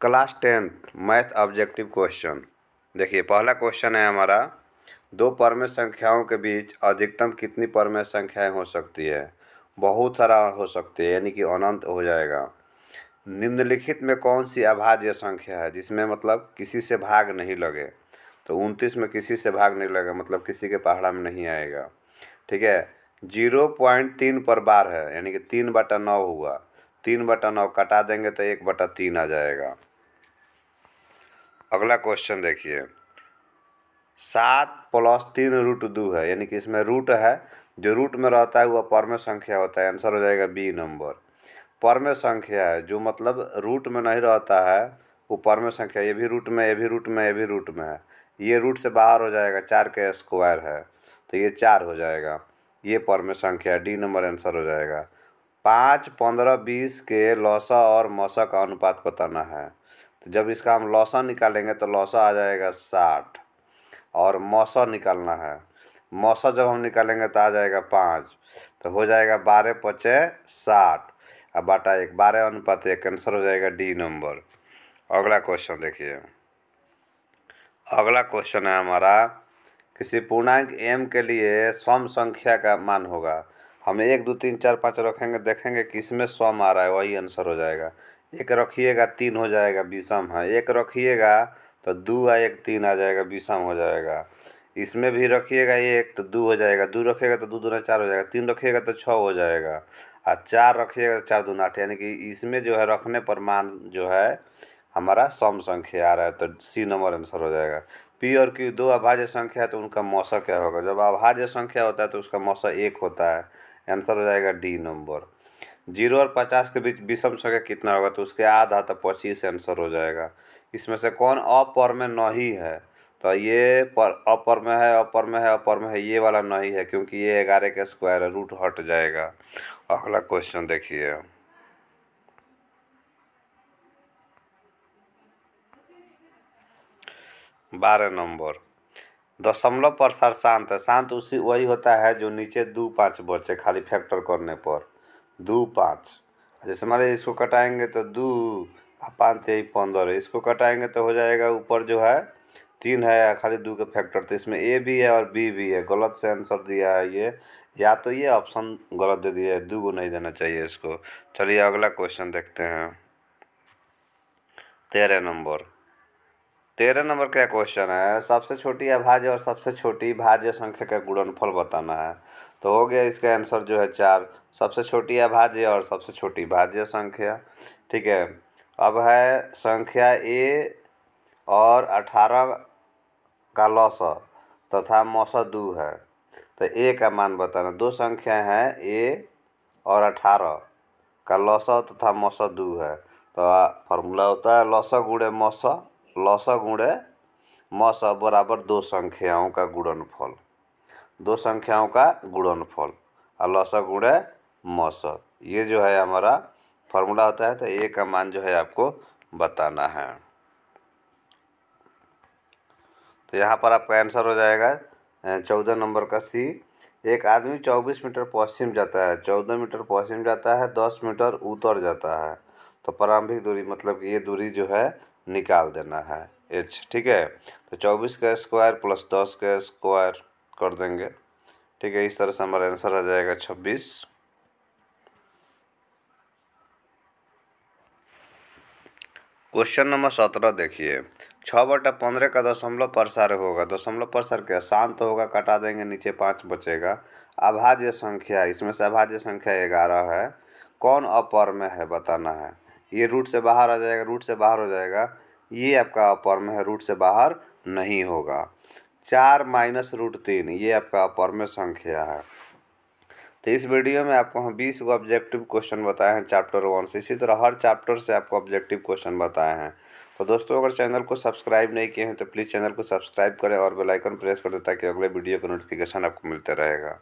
class tenth math objective question देखिए पहला question है हमारा दो परमेय संख्याओं के बीच अधिकतम कितनी परमेय संख्याएं हो सकती है बहुत सारा हो सकती है यानी कि अनंत हो जाएगा निम्नलिखित में कौन सी अभाज्य संख्या है जिसमें मतलब किसी से भाग नहीं लगे तो उनतीस में किसी से भाग नहीं लगे मतलब किसी के पहाड़ा में नहीं आएगा ठीक है जीरो पॉइंट तीन पर बार है यानी कि तीन बटा नौ हुआ तीन बटा नौ कटा देंगे तो एक बटा तीन आ जाएगा अगला क्वेश्चन देखिए सात प्लस तीन रूट दो है यानी कि इसमें रूट है जो रूट में रहता है वह परम संख्या होता है आंसर हो जाएगा बी नंबर परमे संख्या है जो मतलब रूट में नहीं रहता है वो परमे संख्या ये भी रूट में ये भी रूट में ये भी रूट में है ये रूट से बाहर हो जाएगा चार के स्क्वायर है तो ये चार हो जाएगा ये परम संख्या डी नंबर आंसर हो जाएगा पाँच पंद्रह बीस के लौसा और मौसा का अनुपात बताना है तो जब इसका हम लौसा निकालेंगे तो लौसा आ जाएगा साठ और मौसा निकालना है मौसा जब हम निकालेंगे तो आ जाएगा पाँच तो हो जाएगा बारह पचे साठ अब बाटा एक बारह अनुपात एक आंसर हो जाएगा डी नंबर अगला क्वेश्चन देखिए अगला क्वेश्चन है हमारा किसी पूर्णांक एम के लिए सम संख्या का मान होगा हम एक दो तीन चार पाँच रखेंगे देखेंगे कि इसमें सम आ रहा है वही आंसर हो जाएगा एक रखिएगा तीन हो जाएगा विषम है हाँ, एक रखिएगा तो दो आ एक तीन आ जाएगा विषम हो जाएगा इसमें भी रखिएगा एक तो दो हो जाएगा दो रखिएगा तो दो दूना चार हो जाएगा तीन रखिएगा तो छः हो जाएगा और चार रखिएगा तो चार दूना आठ यानी कि इसमें जो है रखने पर मान जो है हमारा सम संख्या आ रहा है तो सी नंबर आंसर हो जाएगा पी और क्यू दो अभाज्य संख्या है तो उनका मौसा क्या होगा जब अभाज्य संख्या होता है तो उसका मौसा एक होता है आंसर हो जाएगा डी नंबर जीरो और पचास के बीच विषम संख्या कितना होगा तो उसके आधा तो पच्चीस आंसर हो जाएगा इसमें से कौन अपर में नहीं है तो ये पर अपर में है अपर में है अपर में है ये वाला नहीं है क्योंकि ये ग्यारह के स्क्वायर रूट हट जाएगा अगला क्वेश्चन देखिए बारह नंबर दशमलव पर सर शांत है शांत उसी वही होता है जो नीचे दो पाँच बचे खाली फैक्टर करने पर दो पाँच जैसे मारे इसको कटाएंगे तो दो पाँच यही पंद्रह इसको कटाएंगे तो हो जाएगा ऊपर जो है तीन है खाली दो के फैक्टर तो इसमें ए भी है और बी भी है गलत से आंसर दिया है ये या तो ये ऑप्शन गलत दे दिया है दो को नहीं देना चाहिए इसको चलिए अगला क्वेश्चन देखते हैं तेरह नंबर तेरह नंबर का क्वेश्चन है सबसे छोटी अभाज्य और सबसे छोटी भाज्य संख्या का गुणनफल बताना है तो हो गया इसका आंसर जो है चार सबसे छोटी अभाज्य और सबसे छोटी भाज्य संख्या ठीक है अब है संख्या ए और अठारह का लौस तथा मौसा दू है तो ए का मान बताना दो संख्या है ए और अठारह का लौसा तथा मौस दू है तो फॉर्मूला होता है लौसा गुड़े मौसा प्लस गुणे मस बराबर दो संख्याओं का गुणनफल दो संख्याओं का गुणनफल और लस गुणे मस ये जो है हमारा फॉर्मूला होता है तो ए का मान जो है आपको बताना है तो यहाँ पर आपका आंसर हो जाएगा चौदह नंबर का सी एक आदमी चौबीस मीटर पश्चिम जाता है चौदह मीटर पश्चिम जाता है दस मीटर उतर जाता है तो प्रारंभिक दूरी मतलब कि ये दूरी जो है निकाल देना है एच ठीक है तो चौबीस का स्क्वायर प्लस दस का स्क्वायर कर देंगे ठीक है इस तरह से हमारा आंसर आ जाएगा छब्बीस क्वेश्चन नंबर सत्रह देखिए छः बटा पंद्रह का दशमलव प्रसार होगा दशमलव प्रसार क्या शांत होगा कटा देंगे नीचे पाँच बचेगा अभाज्य संख्या इसमें से अभाज्य संख्या ग्यारह है कौन अपर में है बताना है ये रूट से बाहर आ जाएगा रूट से बाहर हो जाएगा ये आपका अपर में है रूट से बाहर नहीं होगा चार माइनस रूट तीन ये आपका अपर में संख्या है तो इस वीडियो में आपको हम बीस ऑब्जेक्टिव क्वेश्चन बताए हैं चैप्टर वन से इसी तरह हर चैप्टर से आपको ऑब्जेक्टिव क्वेश्चन बताए हैं तो दोस्तों अगर चैनल को सब्सक्राइब नहीं किए हैं तो प्लीज़ चैनल को सब्सक्राइब करें और बेलाइकन प्रेस कर दें ताकि अगले वीडियो का नोटिफिकेशन आपको मिलता रहेगा